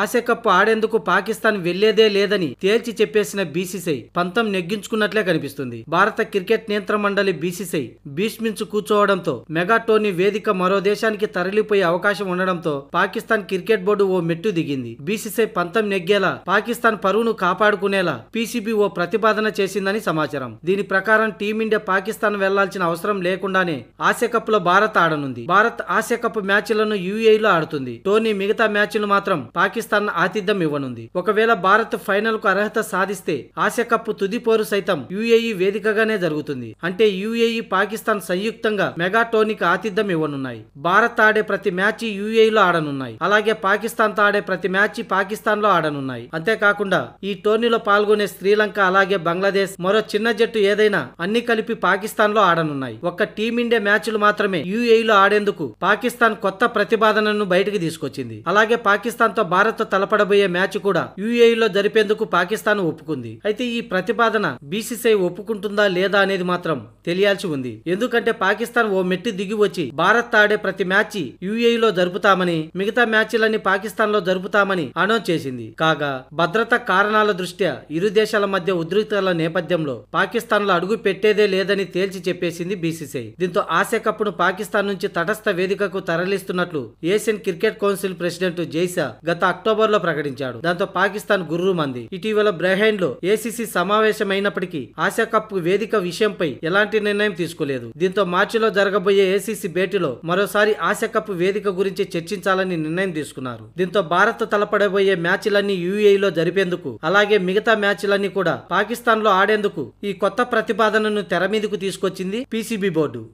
Asia cup ఆడేందుకు పాకిస్తాన్ వెళ్లేదే లేదని తేల్చి చెప్పేసిన బీసీసీఐ పంతం నెగ్గించుకున్నట్లే కనిపిస్తుంది భారత క్రికెట్ నియంత్రణ మండలి బీసీసీఐ భీష్మించు కూర్చోవడంతో మెగా టోర్నీ వేదిక మరో దేశానికి తరలిపోయే అవకాశం ఉండడంతో పాకిస్తాన్ క్రికెట్ బోర్డు ఓ మెట్టు దిగింది బీసీసీఐ పంతం నెగ్గేలా పాకిస్తాన్ పరువును కాపాడుకునేలా పీసీబీ ఓ ప్రతిపాదన చేసిందని సమాచారం దీని ప్రకారం టీమిండియా పాకిస్తాన్ వెళ్లాల్సిన అవసరం లేకుండానే ఆసియా కప్ లో భారత్ ఆడనుంది భారత్ ఆసియా కప్ మ్యాచ్లను యుఏలో ఆడుతుంది టోర్నీ మిగతా మ్యాచ్లు మాత్రం పాకి పాకిస్తాన్ ఆతిథ్యం ఇవ్వనుంది ఒకవేళ భారత్ ఫైనల్ కు అర్హత సాధిస్తే ఆసియా కప్ తుది పోరు సైతం యుఏఈ వేదికగానే జరుగుతుంది అంటే యుఏఈ పాకిస్తాన్ సంయుక్తంగా మెగాటోనికి ఆతిథ్యం ఇవ్వనున్నాయి భారత్ ఆడే ప్రతి మ్యాచ్ లో ఆడనున్నాయి అలాగే పాకిస్తాన్ తో ఆడే ప్రతి మ్యాచ్ పాకిస్తాన్ లో ఆడనున్నాయి అంతేకాకుండా ఈ టోర్నీలో పాల్గొనే శ్రీలంక అలాగే బంగ్లాదేశ్ మరో చిన్న జట్టు ఏదైనా అన్ని కలిపి పాకిస్తాన్ లో ఆడనున్నాయి ఒక్క టీమిండియా మ్యాచ్లు మాత్రమే లో ఆడేందుకు పాకిస్తాన్ కొత్త ప్రతిపాదనను బయటకు తీసుకొచ్చింది అలాగే పాకిస్తాన్ తో భారత్ భారత్ తలపడబోయే మ్యాచ్ కూడా యూఏఈలో జరిపేందుకు పాకిస్తాన్ ఒప్పుకుంది అయితే ఈ ప్రతిపాదన బీసీసీఐ ఒప్పుకుంటుందా లేదా అనేది మాత్రం తెలియాల్సి ఉంది ఎందుకంటే పాకిస్తాన్ ఓ మెట్టి దిగి వచ్చి భారత్ ఆడే ప్రతి మ్యాచ్ లో జరుపుతామని మిగతా మ్యాచ్లన్నీ పాకిస్తాన్ లో జరుపుతామని అనౌన్స్ చేసింది కాగా భద్రత కారణాల దృష్ట్యా ఇరు దేశాల మధ్య ఉద్రిక్తల నేపథ్యంలో పాకిస్తాన్ లో అడుగు పెట్టేదే లేదని తేల్చి చెప్పేసింది బీసీసీఐ దీంతో ఆసియా ను పాకిస్తాన్ నుంచి తటస్థ వేదికకు తరలిస్తున్నట్లు ఏషియన్ క్రికెట్ కౌన్సిల్ ప్రెసిడెంట్ జైసా గత అక్టోబర్ లో ప్రకటించాడు దాంతో పాకిస్తాన్ గుర్రు మంది ఇటీవల బ్రహైన్ లో ఏసీసీ సమావేశమైనప్పటికీ ఆసియా కప్ వేదిక విషయంపై ఎలాంటి నిర్ణయం తీసుకోలేదు దీంతో మార్చిలో జరగబోయే ఏసీసీ భేటీలో మరోసారి ఆసియా కప్ వేదిక గురించి చర్చించాలని నిర్ణయం తీసుకున్నారు దీంతో భారత్ తలపడబోయే మ్యాచ్లన్నీ లో జరిపేందుకు అలాగే మిగతా మ్యాచ్లన్నీ కూడా పాకిస్తాన్ లో ఆడేందుకు ఈ కొత్త ప్రతిపాదనను తెర మీదకు తీసుకొచ్చింది పీసీబీ బోర్డు